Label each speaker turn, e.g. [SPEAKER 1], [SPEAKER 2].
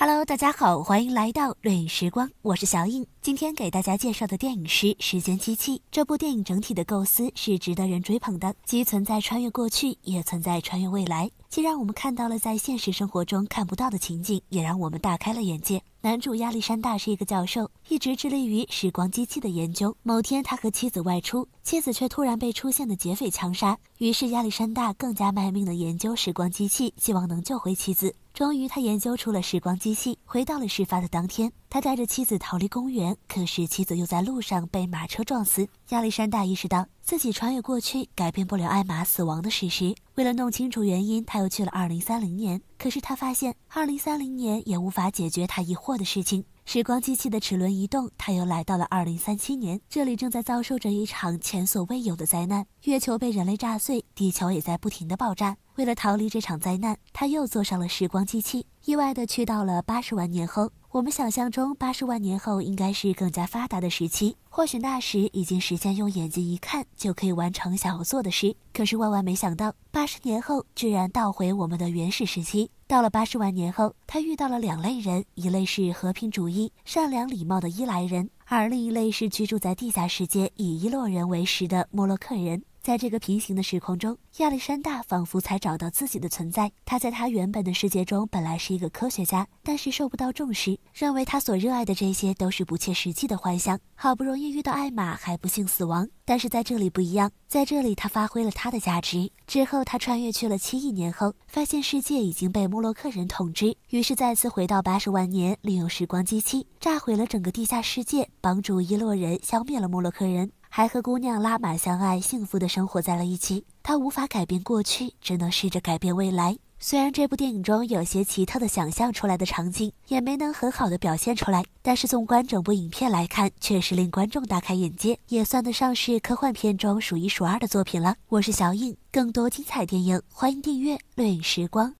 [SPEAKER 1] Hello，大家好，欢迎来到瑞影时光，我是小影。今天给大家介绍的电影是《时间机器》。这部电影整体的构思是值得人追捧的，既存在穿越过去，也存在穿越未来。既让我们看到了在现实生活中看不到的情景，也让我们大开了眼界。男主亚历山大是一个教授，一直致力于时光机器的研究。某天，他和妻子外出，妻子却突然被出现的劫匪枪杀。于是亚历山大更加卖命的研究时光机器，希望能救回妻子。终于，他研究出了时光机器，回到了事发的当天。他带着妻子逃离公园，可是妻子又在路上被马车撞死。亚历山大意识到自己穿越过去改变不了艾玛死亡的事实。为了弄清楚原因，他又去了2030年，可是他发现2030年也无法解决他疑惑的事情。时光机器的齿轮一动，他又来到了二零三七年。这里正在遭受着一场前所未有的灾难：月球被人类炸碎，地球也在不停的爆炸。为了逃离这场灾难，他又坐上了时光机器。意外的去到了八十万年后，我们想象中八十万年后应该是更加发达的时期，或许那时已经实现用眼睛一看就可以完成想要做的事。可是万万没想到，八十年后居然倒回我们的原始时期。到了八十万年后，他遇到了两类人，一类是和平主义、善良礼貌的伊莱人，而另一类是居住在地下世界以伊洛人为食的莫洛克人。在这个平行的时空中，亚历山大仿佛才找到自己的存在。他在他原本的世界中，本来是一个科学家，但是受不到重视，认为他所热爱的这些都是不切实际的幻想。好不容易遇到艾玛，还不幸死亡。但是在这里不一样，在这里他发挥了他的价值。之后，他穿越去了七亿年后，发现世界已经被莫洛克人统治，于是再次回到八十万年，利用时光机器炸毁了整个地下世界，帮助伊洛人消灭了莫洛克人。还和姑娘拉玛相爱，幸福的生活在了一起。他无法改变过去，只能试着改变未来。虽然这部电影中有些奇特的想象出来的场景，也没能很好的表现出来，但是纵观整部影片来看，确实令观众大开眼界，也算得上是科幻片中数一数二的作品了。我是小印，更多精彩电影，欢迎订阅《乐影时光》。